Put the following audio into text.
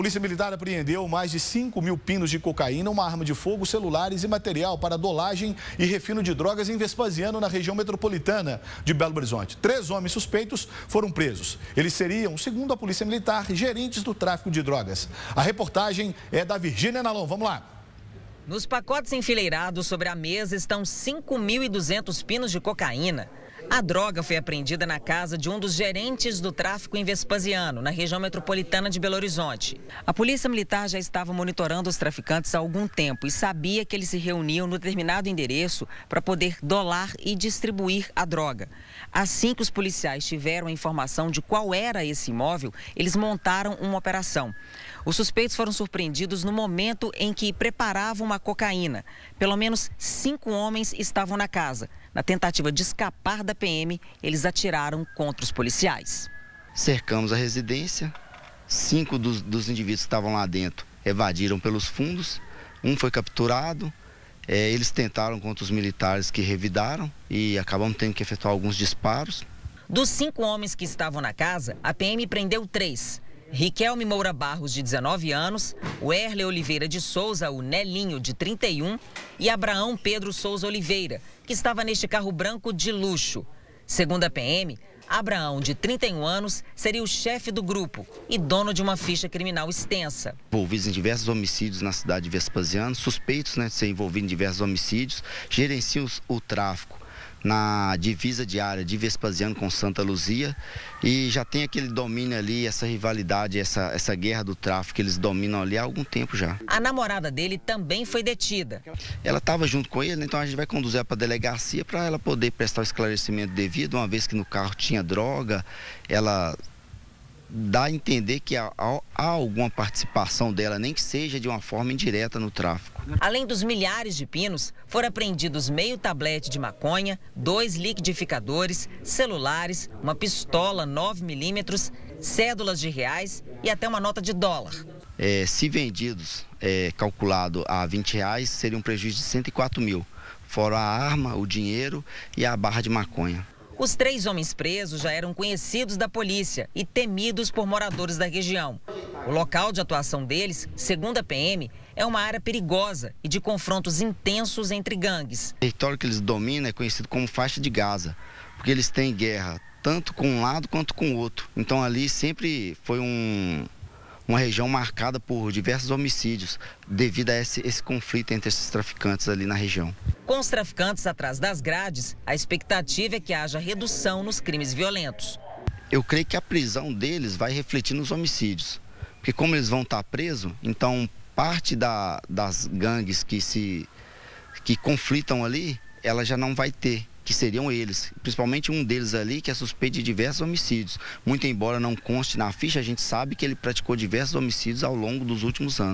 Polícia Militar apreendeu mais de 5 mil pinos de cocaína, uma arma de fogo, celulares e material para dolagem e refino de drogas em Vespasiano, na região metropolitana de Belo Horizonte. Três homens suspeitos foram presos. Eles seriam, segundo a Polícia Militar, gerentes do tráfico de drogas. A reportagem é da Virgínia Nalon. Vamos lá. Nos pacotes enfileirados sobre a mesa estão 5.200 pinos de cocaína. A droga foi apreendida na casa de um dos gerentes do tráfico em Vespasiano, na região metropolitana de Belo Horizonte. A polícia militar já estava monitorando os traficantes há algum tempo e sabia que eles se reuniam no determinado endereço para poder dolar e distribuir a droga. Assim que os policiais tiveram a informação de qual era esse imóvel, eles montaram uma operação. Os suspeitos foram surpreendidos no momento em que preparavam uma cocaína. Pelo menos cinco homens estavam na casa, na tentativa de escapar da PM, eles atiraram contra os policiais. Cercamos a residência, cinco dos, dos indivíduos que estavam lá dentro evadiram pelos fundos, um foi capturado, é, eles tentaram contra os militares que revidaram e acabamos tendo que efetuar alguns disparos. Dos cinco homens que estavam na casa, a PM prendeu três. Riquelme Moura Barros, de 19 anos, Werle Oliveira de Souza, o Nelinho, de 31, e Abraão Pedro Souza Oliveira, que estava neste carro branco de luxo. Segundo a PM, Abraão, de 31 anos, seria o chefe do grupo e dono de uma ficha criminal extensa. Envolvidos em diversos homicídios na cidade de Vespasiano, suspeitos né, de ser envolvido em diversos homicídios, gerenciam o tráfico na divisa diária de Vespasiano com Santa Luzia e já tem aquele domínio ali, essa rivalidade, essa, essa guerra do tráfico, que eles dominam ali há algum tempo já. A namorada dele também foi detida. Ela estava junto com ele, né? então a gente vai conduzir ela para a delegacia para ela poder prestar o esclarecimento devido, uma vez que no carro tinha droga, ela dá a entender que há, há, alguma participação dela, nem que seja de uma forma indireta no tráfico. Além dos milhares de pinos, foram apreendidos meio tablete de maconha, dois liquidificadores, celulares, uma pistola 9mm, cédulas de reais e até uma nota de dólar. É, se vendidos, é, calculado a 20 reais, seria um prejuízo de 104 mil, fora a arma, o dinheiro e a barra de maconha. Os três homens presos já eram conhecidos da polícia e temidos por moradores da região. O local de atuação deles, segundo a PM, é uma área perigosa e de confrontos intensos entre gangues. O território que eles dominam é conhecido como faixa de Gaza, porque eles têm guerra tanto com um lado quanto com o outro. Então ali sempre foi um, uma região marcada por diversos homicídios devido a esse, esse conflito entre esses traficantes ali na região. Com os traficantes atrás das grades, a expectativa é que haja redução nos crimes violentos. Eu creio que a prisão deles vai refletir nos homicídios, porque como eles vão estar presos, então parte da, das gangues que se que conflitam ali, ela já não vai ter que seriam eles, principalmente um deles ali que é suspeito de diversos homicídios. Muito embora não conste na ficha, a gente sabe que ele praticou diversos homicídios ao longo dos últimos anos.